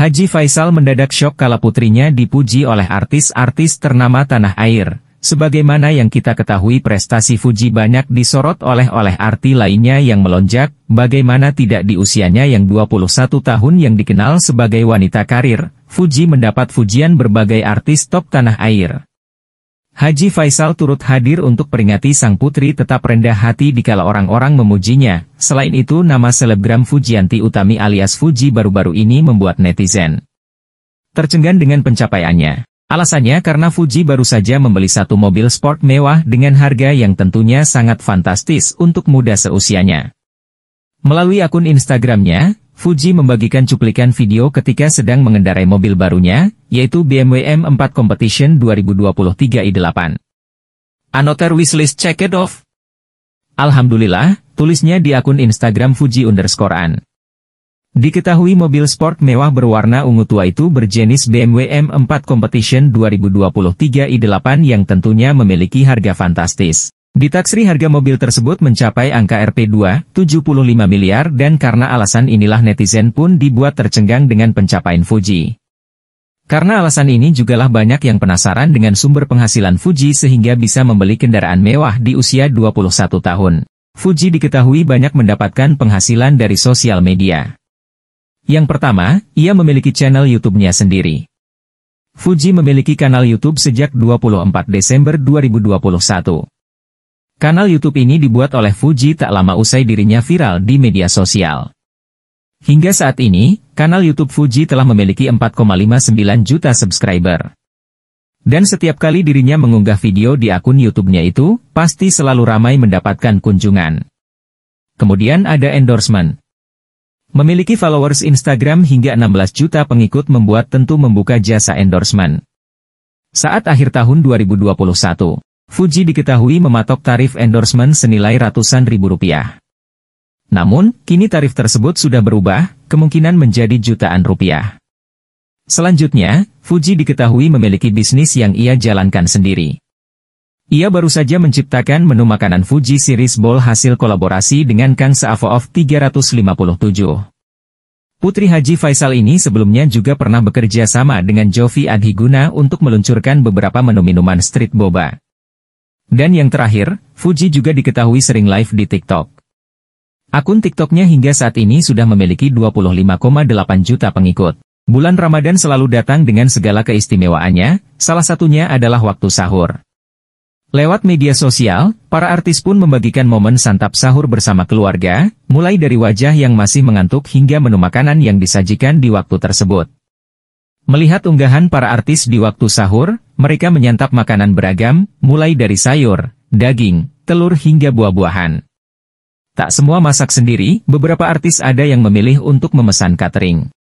Haji Faisal mendadak shock kala putrinya dipuji oleh artis-artis ternama tanah air. Sebagaimana yang kita ketahui prestasi Fuji banyak disorot oleh-oleh arti lainnya yang melonjak, bagaimana tidak di usianya yang 21 tahun yang dikenal sebagai wanita karir, Fuji mendapat Fujian berbagai artis top tanah air. Haji Faisal turut hadir untuk peringati sang putri tetap rendah hati di dikala orang-orang memujinya. Selain itu nama selebgram Fujianti Utami alias Fuji baru-baru ini membuat netizen tercenggan dengan pencapaiannya. Alasannya karena Fuji baru saja membeli satu mobil sport mewah dengan harga yang tentunya sangat fantastis untuk muda seusianya. Melalui akun Instagramnya, Fuji membagikan cuplikan video ketika sedang mengendarai mobil barunya, yaitu BMW M4 Competition 2023 i8. Another wishlist check it off. Alhamdulillah, tulisnya di akun Instagram Fuji underscore an. Diketahui mobil sport mewah berwarna ungu tua itu berjenis BMW M4 Competition 2023 i8 yang tentunya memiliki harga fantastis. Ditaksri harga mobil tersebut mencapai angka rp 275 miliar dan karena alasan inilah netizen pun dibuat tercenggang dengan pencapaian Fuji. Karena alasan ini jugalah banyak yang penasaran dengan sumber penghasilan Fuji sehingga bisa membeli kendaraan mewah di usia 21 tahun. Fuji diketahui banyak mendapatkan penghasilan dari sosial media. Yang pertama, ia memiliki channel YouTube-nya sendiri. Fuji memiliki kanal YouTube sejak 24 Desember 2021. Kanal YouTube ini dibuat oleh Fuji tak lama usai dirinya viral di media sosial. Hingga saat ini, kanal YouTube Fuji telah memiliki 4,59 juta subscriber. Dan setiap kali dirinya mengunggah video di akun YouTube-nya itu, pasti selalu ramai mendapatkan kunjungan. Kemudian ada endorsement. Memiliki followers Instagram hingga 16 juta pengikut membuat tentu membuka jasa endorsement. Saat akhir tahun 2021. Fuji diketahui mematok tarif endorsement senilai ratusan ribu rupiah. Namun, kini tarif tersebut sudah berubah, kemungkinan menjadi jutaan rupiah. Selanjutnya, Fuji diketahui memiliki bisnis yang ia jalankan sendiri. Ia baru saja menciptakan menu makanan Fuji Series Bowl hasil kolaborasi dengan Kang of 357. Putri Haji Faisal ini sebelumnya juga pernah bekerja sama dengan Jovi Adhiguna untuk meluncurkan beberapa menu minuman street boba. Dan yang terakhir, Fuji juga diketahui sering live di TikTok. Akun TikToknya hingga saat ini sudah memiliki 25,8 juta pengikut. Bulan Ramadan selalu datang dengan segala keistimewaannya, salah satunya adalah waktu sahur. Lewat media sosial, para artis pun membagikan momen santap sahur bersama keluarga, mulai dari wajah yang masih mengantuk hingga menu makanan yang disajikan di waktu tersebut. Melihat unggahan para artis di waktu sahur, mereka menyantap makanan beragam, mulai dari sayur, daging, telur hingga buah-buahan. Tak semua masak sendiri, beberapa artis ada yang memilih untuk memesan catering.